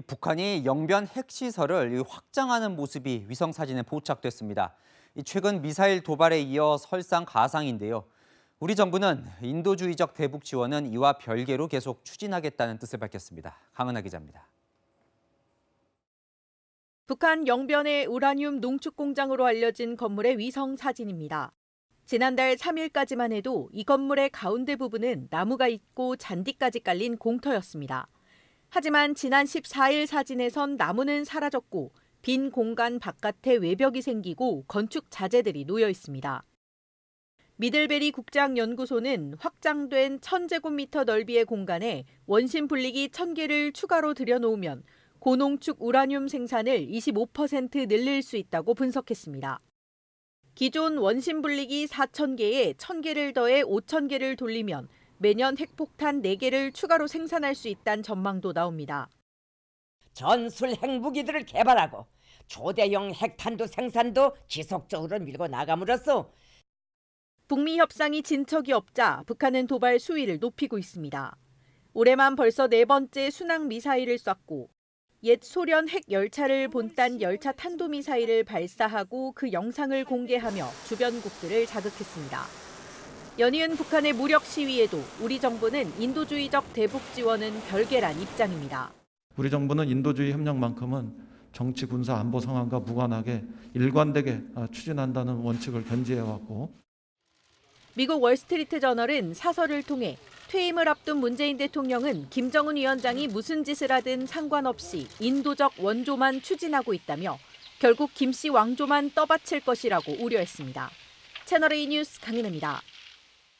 북한이 영변 핵시설을 확장하는 모습이 위성 사진에 포착됐습니다. 최근 미사일 도발에 이어 설상 가상인데요. 우리 정부는 인도주의적 대북 지원은 이와 별개로 계속 추진하겠다는 뜻을 밝혔습니다. 강은하 기자입니다. 북한 영변의 우라늄 농축 공장으로 알려진 건물의 위성 사진입니다. 지난달 3일까지만 해도 이 건물의 가운데 부분은 나무가 있고 잔디까지 깔린 공터였습니다. 하지만 지난 14일 사진에선 나무는 사라졌고 빈 공간 바깥에 외벽이 생기고 건축 자재들이 놓여 있습니다. 미들베리 국장연구소는 확장된 1000제곱미터 넓이의 공간에 원심 분리기 1000개를 추가로 들여놓으면 고농축 우라늄 생산을 25% 늘릴 수 있다고 분석했습니다. 기존 원심 분리기 4,000개에 1,000개를 더해 5,000개를 돌리면 매년 핵폭탄 4개를 추가로 생산할 수 있다는 전망도 나옵니다. 전술 핵무기들을 개발하고 초대형 핵탄두 생산도 지속적으로 밀고 나감으로써 북미 협상이 진척이 없자 북한은 도발 수위를 높이고 있습니다. 올해만 벌써 네 번째 순항 미사일을 쐈고 옛 소련 핵 열차를 본딴 열차 탄도미사일을 발사하고 그 영상을 공개하며 주변국들을 자극했습니다. 연이은 북한의 무력 시위에도 우리 정부는 인도주의적 대북 지원은 별개란 입장입니다. 우리 정부는 인도주의 협력만큼은 정치, 군사, 안보 상황과 무관하게 일관되게 아, 추진한다는 원칙을 견지해왔고 미국 월스트리트 저널은 사설을 통해 퇴임을 앞둔 문재인 대통령은 김정은 위원장이 무슨 짓을 하든 상관없이 인도적 원조만 추진하고 있다며 결국 김씨 왕조만 떠받칠 것이라고 우려했습니다. 채널A 뉴스 강인입니다